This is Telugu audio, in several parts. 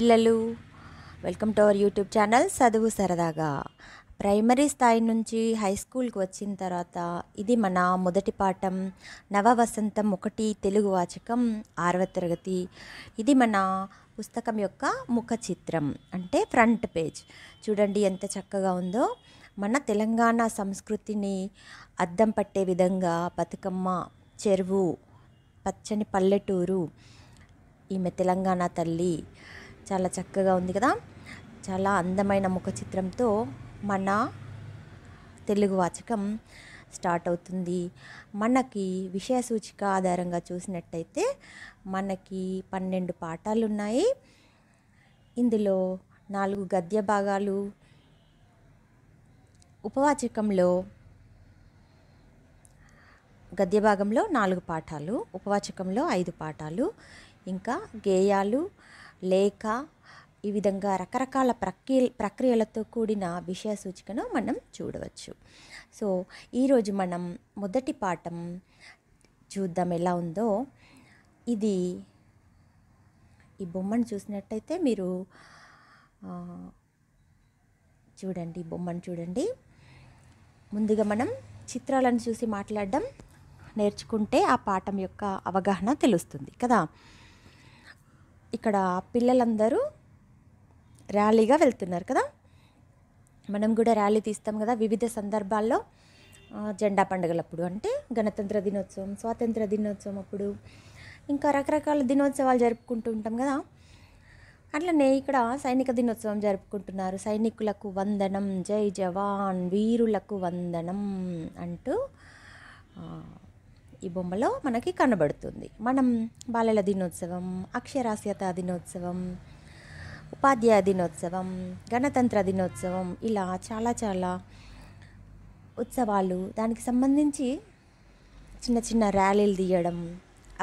పిల్లలు welcome to our YouTube channel చదువు సరదాగా ప్రైమరీ స్థాయి నుంచి హై స్కూల్కి వచ్చిన తర్వాత ఇది మన మొదటి పాఠం నవ వసంతం ఒకటి తెలుగు వాచకం ఆరవ తరగతి ఇది మన పుస్తకం యొక్క ముఖ చిత్రం అంటే ఫ్రంట్ పేజ్ చూడండి ఎంత చక్కగా ఉందో మన తెలంగాణ సంస్కృతిని అద్దం పట్టే విధంగా బతుకమ్మ చెరువు పచ్చని పల్లెటూరు ఈమె తెలంగాణ తల్లి చాలా చక్కగా ఉంది కదా చాలా అందమైన ముఖ చిత్రంతో మన తెలుగు వాచకం స్టార్ట్ అవుతుంది మనకి విషయ సూచిక ఆధారంగా చూసినట్టయితే మనకి పన్నెండు పాఠాలు ఉన్నాయి ఇందులో నాలుగు గద్య భాగాలు ఉపవాచకంలో గద్య భాగంలో నాలుగు పాఠాలు ఉపవాచకంలో ఐదు పాఠాలు ఇంకా గేయాలు లేక ఈ విధంగా రకరకాల ప్రక్రియ ప్రక్రియలతో కూడిన విషయ సూచికను మనం చూడవచ్చు సో ఈరోజు మనం మొదటి పాఠం చూద్దాం ఎలా ఉందో ఇది ఈ బొమ్మను చూసినట్టయితే మీరు చూడండి బొమ్మను చూడండి ముందుగా మనం చిత్రాలను చూసి మాట్లాడడం నేర్చుకుంటే ఆ పాఠం యొక్క అవగాహన తెలుస్తుంది కదా ఇక్కడ పిల్లలందరూ ర్యాలీగా వెళ్తున్నారు కదా మనం కూడా ర్యాలీ తీస్తాం కదా వివిధ సందర్భాల్లో జెండా పండుగలప్పుడు అంటే గణతంత్ర దినోత్సవం స్వాతంత్ర దినోత్సవం అప్పుడు ఇంకా రకరకాల దినోత్సవాలు జరుపుకుంటూ ఉంటాం కదా అట్లనే ఇక్కడ సైనిక దినోత్సవం జరుపుకుంటున్నారు సైనికులకు వందనం జై జవాన్ వీరులకు వందనం అంటూ ఈ బొమ్మలో మనకి కనబడుతుంది మనం బాలల దినోత్సవం అక్షరాస్యత దినోత్సవం ఉపాధ్యాయ దినోత్సవం గణతంత్ర దినోత్సవం ఇలా చాలా చాలా ఉత్సవాలు దానికి సంబంధించి చిన్న చిన్న ర్యాలీలు తీయడం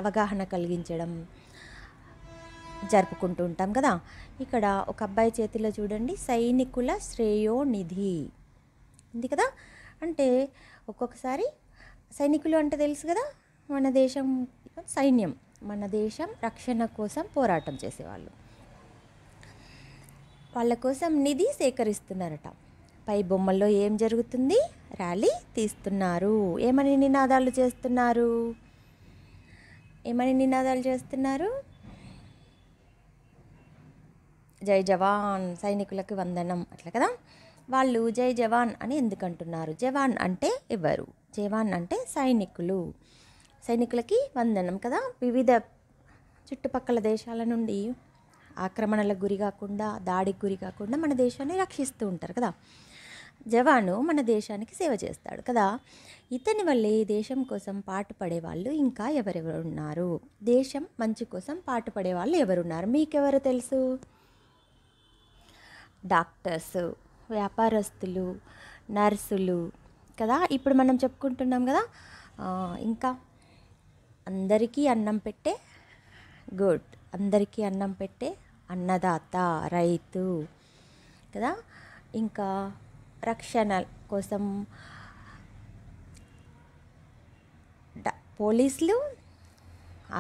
అవగాహన కలిగించడం జరుపుకుంటూ ఉంటాం కదా ఇక్కడ ఒక అబ్బాయి చేతిలో చూడండి సైనికుల శ్రేయోనిధి ఉంది కదా అంటే ఒక్కొక్కసారి సైనికులు అంటే తెలుసు కదా మన దేశం సైన్యం మన దేశం రక్షణ కోసం పోరాటం చేసేవాళ్ళు వాళ్ళ కోసం నిధి సేకరిస్తున్నారట పై బొమ్మల్లో ఏం జరుగుతుంది ర్యాలీ తీస్తున్నారు ఏమని నినాదాలు చేస్తున్నారు ఏమని నినాదాలు చేస్తున్నారు జై జవాన్ సైనికులకు వందనం అట్లా కదా వాళ్ళు జై జవాన్ అని ఎందుకంటున్నారు జవాన్ అంటే ఎవరు జవాన్ అంటే సైనికులు సైనికులకి వందనం కదా వివిధ చుట్టుపక్కల దేశాల నుండి ఆక్రమణలకు గురి కాకుండా దాడికి గురి కాకుండా మన దేశాన్ని రక్షిస్తూ ఉంటారు కదా జవాను మన దేశానికి సేవ చేస్తాడు కదా ఇతని వల్లే దేశం కోసం పాటుపడే వాళ్ళు ఇంకా ఎవరెవరు ఉన్నారు దేశం మంచి కోసం పాటుపడే వాళ్ళు ఎవరున్నారు మీకెవరు తెలుసు డాక్టర్స్ వ్యాపారస్తులు నర్సులు కదా ఇప్పుడు మనం చెప్పుకుంటున్నాం కదా ఇంకా అందరికీ అన్నం పెట్టే గుడ్ అందరికీ అన్నం పెట్టే అన్నదాత రైతు కదా ఇంకా రక్షణ కోసం పోలీసులు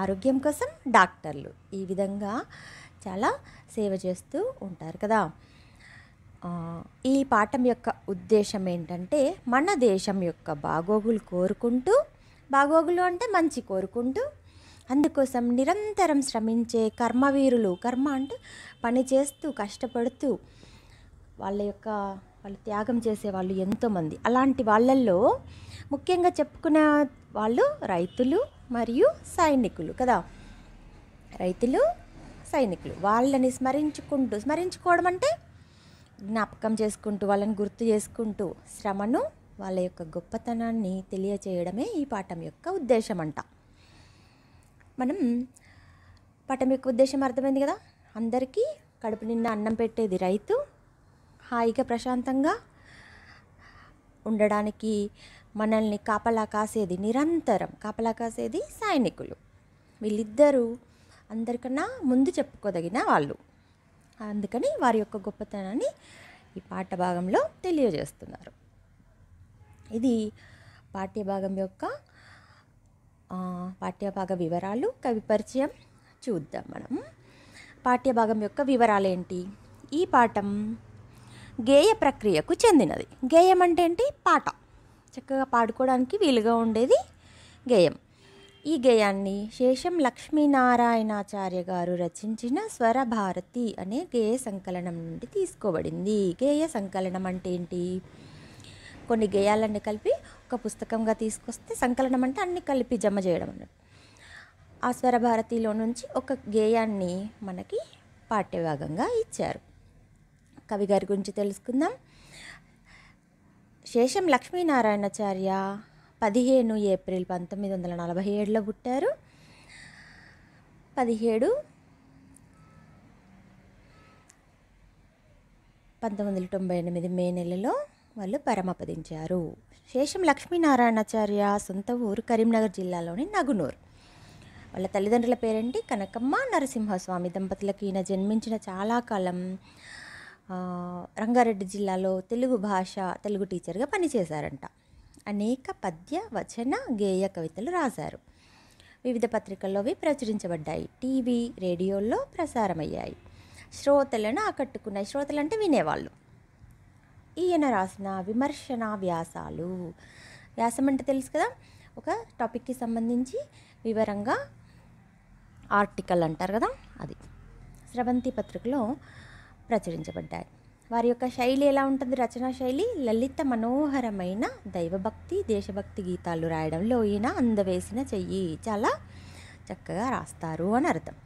ఆరోగ్యం కోసం డాక్టర్లు ఈ విధంగా చాలా సేవ చేస్తూ ఉంటారు కదా ఈ పాఠం యొక్క ఉద్దేశం ఏంటంటే మన దేశం యొక్క బాగోగులు కోరుకుంటూ బాగోగులు అంటే మంచి కోరుకుంటూ అందుకోసం నిరంతరం శ్రమించే కర్మవీరులు కర్మ అంటే పని చేస్తూ కష్టపడుతూ వాళ్ళ యొక్క వాళ్ళు త్యాగం చేసే వాళ్ళు ఎంతోమంది అలాంటి వాళ్ళల్లో ముఖ్యంగా చెప్పుకునే వాళ్ళు రైతులు మరియు సైనికులు కదా రైతులు సైనికులు వాళ్ళని స్మరించుకుంటూ స్మరించుకోవడం అంటే జ్ఞాపకం చేసుకుంటూ వాళ్ళని గుర్తు చేసుకుంటూ శ్రమను వాళ్ళ యొక్క గొప్పతనాన్ని తెలియచేయడమే ఈ పాఠం యొక్క ఉద్దేశం అంట మనం పాఠం యొక్క ఉద్దేశం అర్థమైంది కదా అందరికీ కడుపు నిండా అన్నం పెట్టేది రైతు హాయిగా ప్రశాంతంగా ఉండడానికి మనల్ని కాపలా కాసేది నిరంతరం కాపలా కాసేది సైనికులు వీళ్ళిద్దరూ అందరికన్నా ముందు చెప్పుకోదగిన వాళ్ళు అందుకని వారి యొక్క గొప్పతనాన్ని ఈ పాఠ భాగంలో తెలియజేస్తున్నారు ఇది పాఠ్యభాగం యొక్క పాఠ్యభాగ వివరాలు కవి పరిచయం చూద్దాం మనం పాఠ్యభాగం యొక్క వివరాలు ఏంటి ఈ పాఠం గేయ ప్రక్రియకు చెందినది గేయం అంటే ఏంటి పాట చక్కగా పాడుకోవడానికి వీలుగా ఉండేది గేయం ఈ గేయాన్ని శేషం లక్ష్మీనారాయణాచార్య గారు రచించిన స్వరభారతి అనే గేయ సంకలనం నుండి తీసుకోబడింది గేయ సంకలనం అంటే ఏంటి కొన్ని గేయాలన్నీ కలిపి ఒక పుస్తకంగా తీసుకొస్తే సంకలనం అంటే అన్ని కలిపి జమ చేయడం అన్నట్టు ఆ స్వరభారతిలో నుంచి ఒక గేయాన్ని మనకి పాఠ్యభాగంగా ఇచ్చారు కవి గారి గురించి తెలుసుకుందాం శేషం లక్ష్మీనారాయణాచార్య పదిహేను ఏప్రిల్ పంతొమ్మిది వందల నలభై ఏడులో పుట్టారు పదిహేడు పంతొమ్మిది వందల తొంభై ఎనిమిది మే నెలలో వాళ్ళు పరమపదించారు శేషం లక్ష్మీనారాయణాచార్య సొంత ఊరు కరీంనగర్ జిల్లాలోని నగునూరు వాళ్ళ తల్లిదండ్రుల పేరేంటి కనకమ్మ నరసింహస్వామి దంపతులకు ఈయన జన్మించిన చాలా కాలం రంగారెడ్డి జిల్లాలో తెలుగు భాష తెలుగు టీచర్గా పనిచేశారంట అనేక పద్య వచన గేయ కవితలు రాశారు వివిధ పత్రికల్లోవి ప్రచురించబడ్డాయి టీవీ రేడియోల్లో ప్రసారమయ్యాయి శ్రోతలను ఆకట్టుకున్నాయి శ్రోతలు అంటే వినేవాళ్ళు ఈయన రాసిన విమర్శన వ్యాసాలు వ్యాసం అంటే తెలుసు కదా ఒక టాపిక్కి సంబంధించి వివరంగా ఆర్టికల్ అంటారు కదా అది స్రవంతి పత్రికలో ప్రచురించబడ్డాయి వారి యొక్క శైలి ఎలా ఉంటుంది రచనా శైలి లలిత మనోహరమైన దైవభక్తి దేశభక్తి గీతాలు రాయడంలో ఈయన అందవేసిన చెయ్యి చాలా చక్కగా రాస్తారు అని అర్థం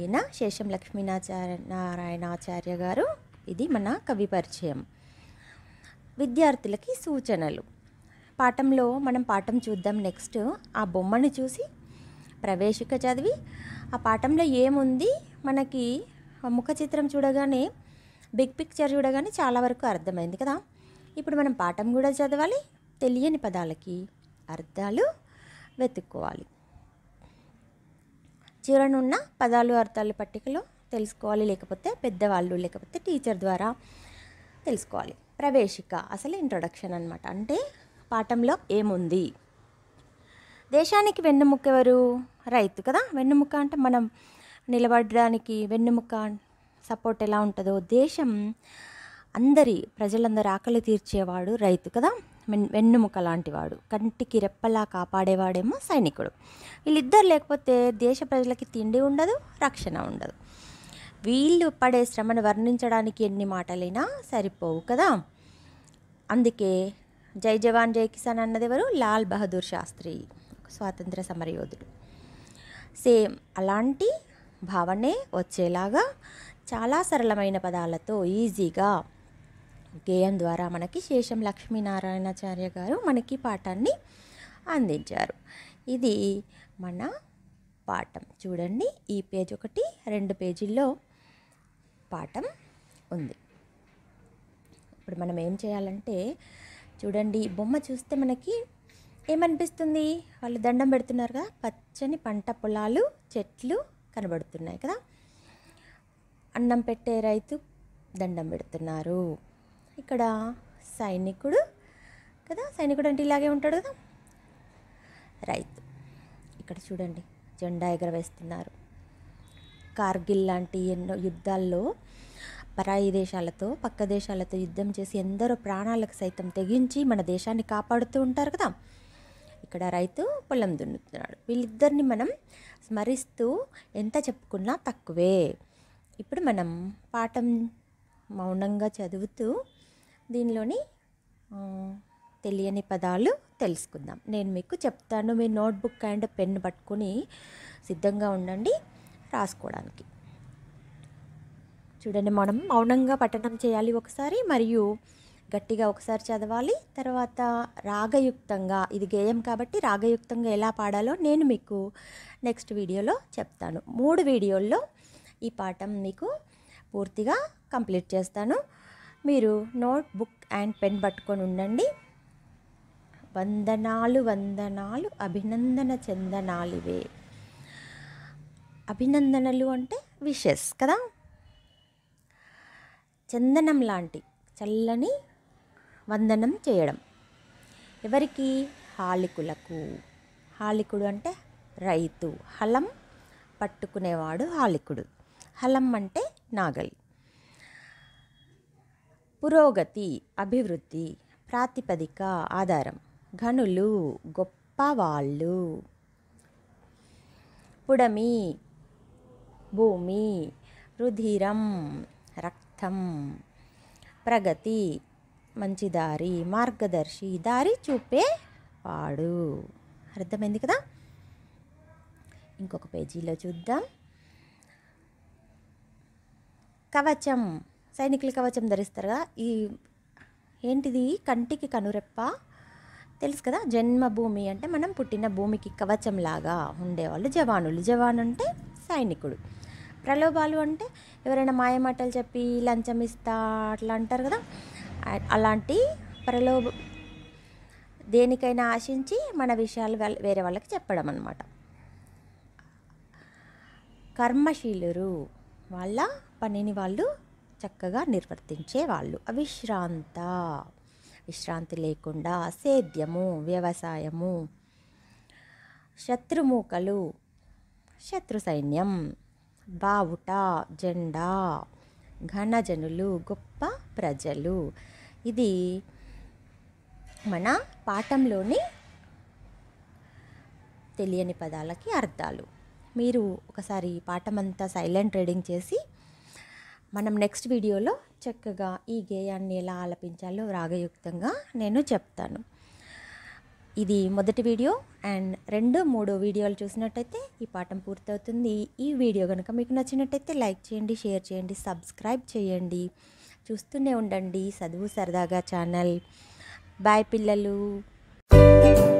ఈయన శేషం లక్ష్మీనాచార్య నారాయణాచార్య గారు ఇది మన కవి పరిచయం విద్యార్థులకి సూచనలు పాఠంలో మనం పాఠం చూద్దాం నెక్స్ట్ ఆ బొమ్మను చూసి ప్రవేశిక చదివి ఆ పాఠంలో ఏముంది మనకి ముఖ చిత్రం చూడగానే బిగ్ పిక్చర్ చూడగానే చాలా వరకు అర్థమైంది కదా ఇప్పుడు మనం పాఠం కూడా చదవాలి తెలియని పదాలకి అర్థాలు వెతుక్కోవాలి చివరనున్న పదాలు అర్థాలు పట్టికలో తెలుసుకోవాలి లేకపోతే పెద్దవాళ్ళు లేకపోతే టీచర్ ద్వారా తెలుసుకోవాలి ప్రవేశిక అసలు ఇంట్రొడక్షన్ అనమాట అంటే పాఠంలో ఏముంది దేశానికి వెన్నుముక్క ఎవరు రైతు కదా వెన్నుముక్క అంటే మనం నిలబడడానికి వెన్నుముక్క సపోర్ట్ ఎలా ఉంటుందో దేశం అందరి ప్రజలందరూ ఆకలి తీర్చేవాడు రైతు కదా వెన్నుముక లాంటివాడు కంటికి రెప్పలా కాపాడేవాడేమో సైనికుడు వీళ్ళిద్దరు లేకపోతే దేశ ప్రజలకి తిండి ఉండదు రక్షణ ఉండదు వీళ్ళు పడే శ్రమను వర్ణించడానికి ఎన్ని మాటలైనా సరిపోవు కదా అందుకే జై జవాన్ జై కిసాన్ అన్నదెవరు లాల్ బహదూర్ శాస్త్రి స్వాతంత్ర సమరయోధుడు సేమ్ అలాంటి భావనే వచ్చేలాగా చాలా సరళమైన పదాలతో ఈజీగా గేయం ద్వారా మనకి శేషం లక్ష్మీనారాయణాచార్య గారు మనకి పాఠాన్ని అందించారు ఇది మన పాఠం చూడండి ఈ పేజ్ ఒకటి రెండు పేజీల్లో పాఠం ఉంది ఇప్పుడు మనం ఏం చేయాలంటే చూడండి బొమ్మ చూస్తే మనకి ఏమనిపిస్తుంది వాళ్ళు దండం పెడుతున్నారు కదా పచ్చని పంట పొలాలు చెట్లు కనబడుతున్నాయి కదా అన్నం పెట్టే రైతు దండం పెడుతున్నారు ఇక్కడ సైనికుడు కదా సైనికుడు అంటే ఇలాగే ఉంటాడు కదా రైతు ఇక్కడ చూడండి జెండా ఎగరవేస్తున్నారు కార్గిల్ లాంటి ఎన్నో యుద్ధాల్లో పరాయి దేశాలతో పక్క దేశాలతో యుద్ధం చేసి ఎందరో ప్రాణాలకు సైతం తెగించి మన దేశాన్ని కాపాడుతూ ఉంటారు కదా ఇక్కడ రైతు పొలం దున్నుతున్నాడు వీళ్ళిద్దరిని మనం స్మరిస్తూ ఎంత చెప్పుకున్నా తక్కువే ఇప్పుడు మనం పాఠం మౌనంగా చదువుతూ దీనిలోని తెలియని పదాలు తెలుసుకుందాం నేను మీకు చెప్తాను మీ నోట్బుక్ అండ్ పెన్ పట్టుకొని సిద్ధంగా ఉండండి రాసుకోవడానికి చూడండి మనం మౌనంగా పఠనం చేయాలి ఒకసారి మరియు గట్టిగా ఒకసారి చదవాలి తర్వాత రాగయుక్తంగా ఇది గేయం కాబట్టి రాగయుక్తంగా ఎలా పాడాలో నేను మీకు నెక్స్ట్ వీడియోలో చెప్తాను మూడు వీడియోల్లో ఈ పాఠం మీకు పూర్తిగా కంప్లీట్ చేస్తాను మీరు నోట్ బుక్ అండ్ పెన్ పట్టుకొని ఉండండి వందనాలు వందనాలు అభినందన చందనాలివే అభినందనలు అంటే విషెస్ కదా చందనం లాంటి చల్లని వందనం చేయడం ఎవరికి హాలికులకు హాలికుడు అంటే రైతు హలం పట్టుకునేవాడు హాలికుడు హలం అంటే నాగలి పురోగతి అభివృద్ధి ప్రాతిపదిక ఆధారం గనులు గొప్పవాళ్ళు పుడమి భూమి రుధిరం రక్తం ప్రగతి మంచి దారి మార్గదర్శి దారి చూపే వాడు అర్థమైంది కదా ఇంకొక పేజీలో చూద్దాం కవచం సైనికులు కవచం ధరిస్తారు కదా ఈ ఏంటిది కంటికి కనురెప్ప తెలుసు కదా జన్మభూమి అంటే మనం పుట్టిన భూమికి కవచంలాగా ఉండేవాళ్ళు జవానులు జవాను అంటే సైనికుడు ప్రలోభాలు అంటే ఎవరైనా మాయమాటలు చెప్పి లంచం ఇస్తా అట్లా అంటారు కదా అలాంటి ప్రలోభ దేనికైనా ఆశించి మన విషయాలు వేరే వాళ్ళకి చెప్పడం అనమాట కర్మశీలురు వాళ్ళ పనిని వాళ్ళు చక్కగా నిర్వర్తించేవాళ్ళు అవిశ్రాంత విశ్రాంతి లేకుండా సేద్యము వ్యవసాయము శత్రుమూకలు శత్రు సైన్యం బావుట జెండా ఘనజనులు గొప్ప ప్రజలు ఇది మన పాఠంలోని తెలియని పదాలకి అర్థాలు మీరు ఒకసారి పాఠం అంతా సైలెంట్ రీడింగ్ చేసి మనం నెక్స్ట్ వీడియోలో చక్కగా ఈ గేయాన్ని ఎలా ఆలపించాలో రాగయుక్తంగా నేను చెప్తాను ఇది మొదటి వీడియో అండ్ రెండు మూడు వీడియోలు చూసినట్టయితే ఈ పాఠం పూర్తవుతుంది ఈ వీడియో కనుక మీకు నచ్చినట్టయితే లైక్ చేయండి షేర్ చేయండి సబ్స్క్రైబ్ చేయండి చూస్తూనే ఉండండి చదువు సరదాగా ఛానల్ బాయ్ పిల్లలు